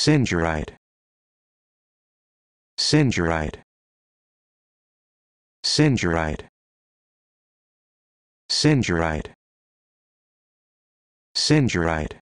Singerite. Singerite. Singerite. Singerite. Singerite.